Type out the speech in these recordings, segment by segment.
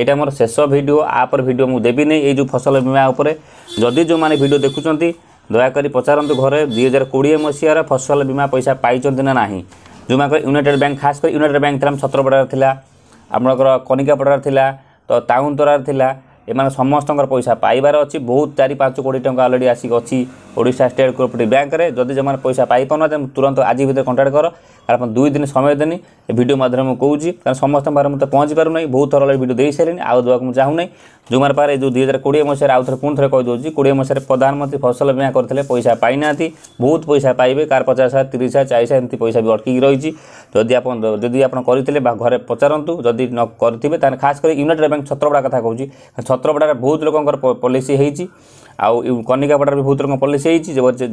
এটা আমার শেষ ভিডিও আপর ভিডিও মু দেবিনি এই যে ফসল বীমা উপরে যদি যে ভিডিও দেখুছেন দয়াকরি পচারতু ঘরে দুই হাজার কোড়িয়ে মশিয়ার ফসল বীমা পয়সা পাইছেন না না ଯେଉଁମାନଙ୍କର ୟୁନାଇଟେଡ଼୍ ବ୍ୟାଙ୍କ ଖାସ୍ କରି ୟୁନାଇଟେଡ଼୍ ବ୍ୟାଙ୍କ ଥିଲା ଛତ୍ରପଡ଼ାରେ ଥିଲା ଆପଣଙ୍କର କନିକାପଡ଼ାରେ ଥିଲା ତ ତାଉନ୍ତରାରେ ଥିଲା ଏମାନେ ସମସ୍ତଙ୍କର ପଇସା ପାଇବାର ଅଛି ବହୁତ ଚାରି ପାଞ୍ଚ କୋଟି ଟଙ୍କା ଅଲରେଡ଼ି ଆସିକି ଅଛି ওড়িশা স্টেট কোঅপারেটিভ ব্যাঙ্করে যদি যে পয়সা পাইপার না তুরন্ত আজ ভিতরে কন্ট্যাক্ট কর কারণ আপনার দুই দিন সময় দেনি এ ভিডিও মাধ্যমে মু কৌছি কারণ সমস্ত পাখে মতো পৌঁছি পু না বহু থর ভিডিও দিয়ে সারি আউ দেওয়া মু চাহু না যে পাখে যে দুই হাজার কোড়ি মশায় আউ থরে পুঁ থরে কেদি কোড়ি মশায় প্রধানমন্ত্রী ফসল বীমা করলে পয়সা পাই না বহুত পয়সা পাইবে কার পচাশ হাজার তিরিশ হাজার চাশ হাজার এমনি পয়সা বি অটকিকি রয়েছে যদি আপনার যদি আপনার করে বা ঘরে পচারতু যদি ন করে তাহলে খাস করে ইউনাইটেড ব্যাঙ্ক ছত্রপড়া কথা কৌছি ছত্রপড়ার বহুত লোকর পলিসি হয়েছে ଆଉ କନିକାପଡ଼ାରେ ବି ବହୁତ ରକମ ପଲିସି ହେଇଛି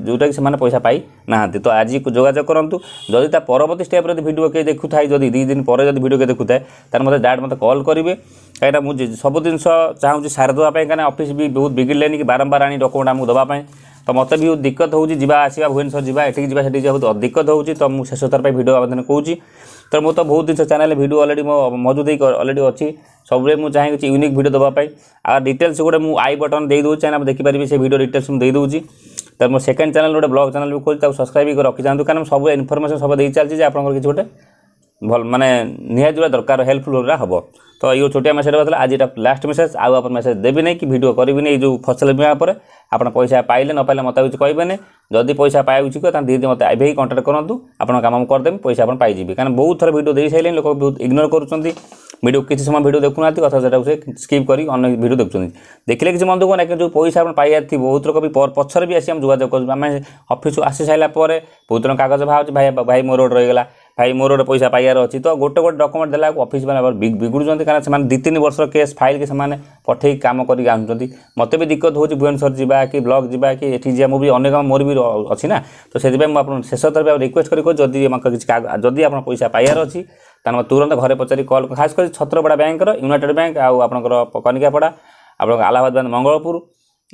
ଯେଉଁଟାକି ସେମାନେ ପଇସା ପାଇନାହାନ୍ତି ତ ଆଜି ଯୋଗାଯୋଗ କରନ୍ତୁ ଯଦି ତା ପରବର୍ତ୍ତୀ ଷ୍ଟେପ୍ରେ ଯଦି ଭିଡ଼ିଓ କିଏ ଦେଖୁଥାଏ ଯଦି ଦୁଇ ଦିନ ପରେ ଯଦି ଭିଡ଼ିଓ କିଏ ଦେଖୁଥାଏ ତାହେଲେ ମୋତେ ଡାଟ୍ ମୋତେ କଲ୍ କରିବେ କାହିଁକିନା ମୁଁ ସବୁ ଜିନିଷ ଚାହୁଁଛି ସାରିଦେବା ପାଇଁ କାହିଁକିନା ଅଫିସ୍ ବି ବହୁତ ବିଗିଡ଼ିଲେଣି କି ବାରମ୍ବାର ଆଣି ଡକୁମେଣ୍ଟ ଆମକୁ ଦେବା ପାଇଁ ତ ମୋତେ ବି ଦିକ୍କତ ହେଉଛି ଯିବା ଆସିବା ଭୁବନେଶ୍ୱର ଯିବା ଏଠିକି ଯିବା ସେଠିକି ଯିବା ବହୁତ ଦିକ୍କତ ହେଉଛି ତ ମୁଁ ଶେଷ ଥର ପାଇଁ ଭିଡ଼ିଓ ଆବେଦନ କରୁଛି ତ ମୁଁ ତ ବହୁତ ଜିନିଷ ଚ୍ୟାନେଲ୍ ଭିଡ଼ିଓ ଅଲରେଡ଼ି ମୋ ମଜୁଦ ହେଇକି ଅଲରେଡ଼ି ଅଛି ସବୁବେଳେ ମୁଁ ଚାହିଁଛି ୟୁନିକ୍ ଭିଡ଼ିଓ ଦେବା ପାଇଁ ଆଉ ଡିଟେଲ୍ସ ଗୋଟେ ମୁଁ ଆଇ ବଟନ୍ ଦେଇଦେଉଛି ଚାହିଁଲେ ଆପଣ ଦେଖିପାରିବେ ସେ ଭିଡ଼ିଓ ଡିଟେଲ୍ସ ମୁଁ ଦେଇଦେଉଛି ତ ମୋ ସେକେଣ୍ଡ ଚ୍ୟାନେଲ୍ ଗୋଟେ ବ୍ଲଗ୍ ଚ୍ୟାନେଲ୍ ବି ଖୋଲି ତାକୁ ସବସ୍କ୍ରାଇବ୍ କରିକି ରଖିଥାନ୍ତୁ କାରଣ ସବୁ ଇନଫର୍ମେସନ୍ ସବୁ ଦେଇ ଚାଲିଛି ଯେ ଆପଣଙ୍କର କିଛି ଗୋଟେ ଭଲ ମାନେ ନିହାତି ଭାବେ ଦରକାର ହେଲ୍ପଫୁଲ୍ ପୁରା ହେବ ତ ଇଏ ଛୋଟିଆ ମେସେଜ୍ ହେଉଥିଲା ଆଜି ଏଇଟା ଲାଷ୍ଟ ମେସେଜ୍ ଆଉ ଆପଣ ମେସେଜ୍ ଦେବିନି କି ଭିଡ଼ିଓ କରିବିନି ଏଇ ଯେଉଁ ଫସଲ ବୀମା ଉପରେ ଆପଣ ପଇସା ପାଇଲେ ନ ପାଇଲେ ମୋତେ କିଛି କହିବେନି ଯଦି ପଇସା ପାଇବାକୁ ଇଚ୍ଛୁକ ତାହେଲେ ଧୀରେ ଧୀରେ ମୋତେ ଏବେ ହିଁ କଣ୍ଟାକ୍ଟ କରନ୍ତୁ ଆପଣଙ୍କ କାମ ମୁଁ କରିଦେବି ପଇସା ଆପଣ ପାଇଯିବେ କାରଣ ବହୁତ ଥର ଭିଡ଼ିଓ ଦେଇସାରିଲେଣି ଲୋକ ବହୁତ ଇଗ୍ନୋର କରୁଛନ୍ତି ଭିଡ଼ିଓ କିଛି ସମୟ ଭିଡ଼ିଓ ଦେଖୁନାହାନ୍ତି କଥା ସେଟାକୁ ସେ ସ୍କିପ୍ କରିକି ଅନ୍ୟ ଭିଡ଼ିଓ ଦେଖୁଛନ୍ତି ଦେଖିଲେ କିଛି ମନ ଦୁଃଖ ନାହିଁ କିନ୍ତୁ ଯେଉଁ ପଇସା ଆପଣ ପାଇବାର ଥିବ ବହୁତ ଲୋକ ବି ପଛରେ ବି ଆସି ଆମେ ଯୋଗାଯୋଗ କରୁଛୁ ଆମେ ଅଫିସରୁ ଆସି ସାରିଲା ପରେ ବହୁତ ଲୋକ କାଗଜ ବାହାରୁଛି ଭାଇ ଭାଇ ମୋର ଗୋଟେ ରହିଗଲା ଭାଇ ମୋର ଗୋଟେ ପଇସା ପାଇବାର ଅଛି ତ ଗୋଟେ ଗୋଟେ ଡକୁମେଣ୍ଟ ଦେଲାକୁ ଅଫିସ୍ ମାନେ ବିଗୁଡ଼ୁଛନ୍ତି କାରଣ ସେମାନେ ଦୁଇ ତିନି ବର୍ଷର କେସ୍ ଫାଇଲ୍କି ସେମାନେ ପଠେଇକି କାମ କରିକି ଆଣୁଛନ୍ତି ମୋତେ ବି ଦିକ୍କତ ହେଉଛି ଭୁବନେଶ୍ୱର ଯିବା କି ବ୍ଲକ୍ ଯିବା କି ଏଠି ଯିବା ମୁଁ ବି ଅନେକ ମୋର ବି ଅଛି ନା ତ ସେଥିପାଇଁ ମୁଁ ଆପଣ ଶେଷ ଥର ରିକ୍ୱେଷ୍ଟ କରି କହୁଛି ଯଦି କିଛି ଯଦି ଆପଣ ପଇସା ପାଇବାର ଅଛି ତାହେଲେ ତୁରନ୍ତ ଘରେ ପଚାରି କଲ୍ ଖାସ୍ କରି ଛତ୍ରପଡ଼ା ବ୍ୟାଙ୍କର ୟୁନାଇଟେଡ଼ ବ୍ୟାଙ୍କ ଆଉ ଆପଣଙ୍କର କନିକାପଡ଼ା ଆପଣଙ୍କ ଆଲାହାବାଦ ବ୍ୟାଙ୍କ ମଙ୍ଗଳପୁର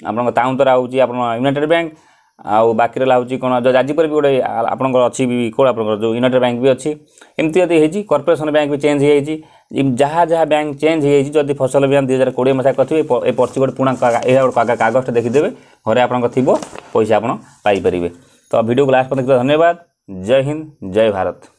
ଆପଣଙ୍କ ତାଉନ୍ତରା ହେଉଛି ଆପଣ ୟୁନାଇଟେଡ଼ ବ୍ୟାଙ୍କ ଆଉ ବାକି ରହିଲା ହେଉଛି କ'ଣ ଯେଉଁ ଯାଜପୁର ବି ଗୋଟେ ଆପଣଙ୍କର ଅଛି ବି କେଉଁ ଆପଣଙ୍କର ଯେଉଁ ୟୁନାଇଟେଡ଼ ବ୍ୟାଙ୍କ ବି ଅଛି ଏମିତି ଯଦି ହେଇଛି କର୍ପୋରେସନ୍ ବ୍ୟାଙ୍କ ବି ଚେଞ୍ଜ ହେଇଯାଇଛି ଯାହା ଯାହା ବ୍ୟାଙ୍କ ଚେଞ୍ଜ ହେଇଯାଇଛି ଯଦି ଫସଲ ବିମା ଦୁଇ ହଜାର କୋଡ଼ିଏ ମସିହା କରିଥିବେ ଏ ପର୍ଚି ଗୋଟେ ପୁଣା ଏହା ଗୋଟେ କାଗଜଟା ଦେଖିଦେବେ ଘରେ ଆପଣଙ୍କ ଥିବ ପଇସା ଆପଣ ପାଇପାରିବେ ତ ଭିଡ଼ିଓକୁ ଲାଷ୍ଟ ପର୍ଯ୍ୟନ୍ତ ଧନ୍ୟବାଦ ଜୟ ହିନ୍ଦ ଜୟ ଭାରତ